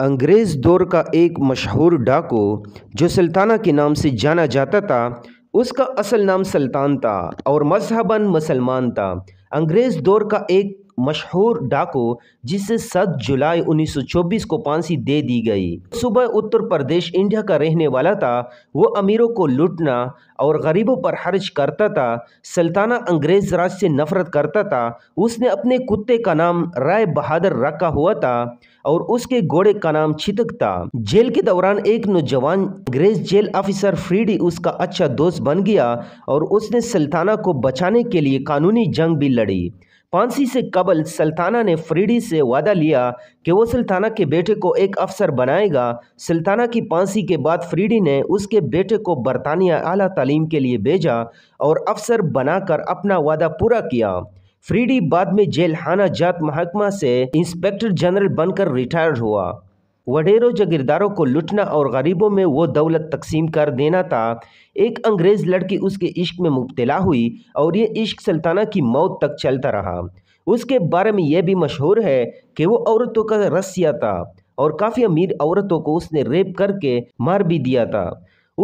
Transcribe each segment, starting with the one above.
अंग्रेज़ दौर का एक मशहूर डाकू जो सुल्ताना के नाम से जाना जाता था उसका असल नाम सुल्तान था और मजहबन मुसलमान था अंग्रेज़ दौर का एक मशहूर डाकू जिसे 7 जुलाई 1924 को फांसी दे दी गई सुबह उत्तर प्रदेश इंडिया का रहने वाला था वो अमीरों को लूटना और गरीबों पर खर्च करता था सल्ताना अंग्रेज राज से नफरत करता था उसने अपने कुत्ते का नाम राय बहादुर रखा हुआ था और उसके घोड़े का नाम छितक था जेल के दौरान एक नौजवान अंग्रेज जेल ऑफिसर फ्रीडी उसका अच्छा दोस्त बन गया और उसने सल्ताना को बचाने के लिए कानूनी जंग भी लड़ी फांसी से कबल सल्ताना ने फ्रीडी से वादा लिया कि वो सल्ताना के बेटे को एक अफसर बनाएगा सल्ताना की फांसी के बाद फ्रीडी ने उसके बेटे को बरतानिया आला तालीम के लिए भेजा और अफसर बनाकर अपना वादा पूरा किया फ्रीडी बाद में जेल हाना जात महकमा से इंस्पेक्टर जनरल बनकर रिटायर हुआ वडेरों जागीरदारों को लुटना और गरीबों में वो दौलत तकसीम कर देना था एक अंग्रेज़ लड़की उसके इश्क में मुबतला हुई और ये इश्क सल्ताना की मौत तक चलता रहा उसके बारे में यह भी मशहूर है कि वो औरतों का रसिया था और काफ़ी अमीर औरतों को उसने रेप करके मार भी दिया था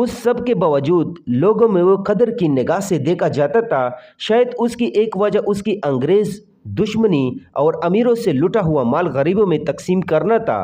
उस सब के बावजूद लोगों में वो कदर की निगाह से देखा जाता था शायद उसकी एक वजह उसकी अंग्रेज़ दुश्मनी और अमीरों से लुटा हुआ माल गरीबों में तकसीम करना था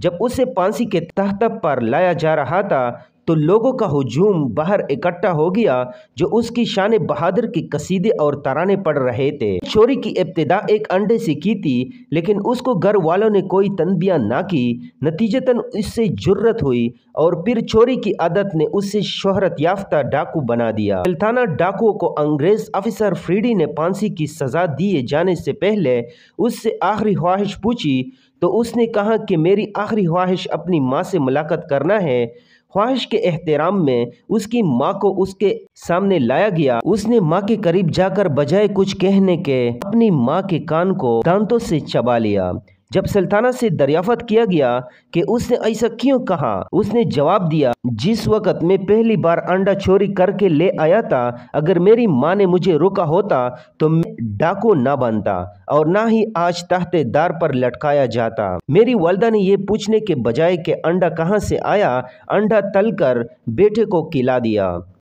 जब उसे फांसी के तहत पर लाया जा रहा था तो लोगों का हजूम बाहर इकट्ठा हो गया जो उसकी शान बहादुर के कसीदे और तराने पढ़ रहे थे चोरी की इब्तदा एक अंडे से की थी लेकिन उसको घर वालों ने कोई तनबिया ना की नतीजतन उससे जरूरत हुई और फिर चोरी की आदत ने उसे शोहरत याफ्ता डाकू बना दिया सुल्ताना डाकुओं को अंग्रेज अफिसर फ्रीडी ने फांसी की सजा दिए जाने से पहले उससे आखिरी ख्वाहिश पूछी तो उसने कहा कि मेरी आखिरी ख्वाहिश अपनी माँ से मुलाकात करना है ख्वाहिश के एहतराम में उसकी माँ को उसके सामने लाया गया उसने माँ के करीब जाकर बजाय कुछ कहने के अपनी माँ के कान को दांतों से चबा लिया जब सल्ताना से दरियाफत किया गया कि उसने ऐसा क्यों कहा उसने जवाब दिया जिस वक्त मैं पहली बार अंडा चोरी करके ले आया था अगर मेरी माँ ने मुझे रोका होता तो मैं डाको ना बनता और ना ही आज तहतेदार पर लटकाया जाता मेरी वालदा ने यह पूछने के बजाय कि अंडा कहाँ से आया अंडा कर बेटे को खिला दिया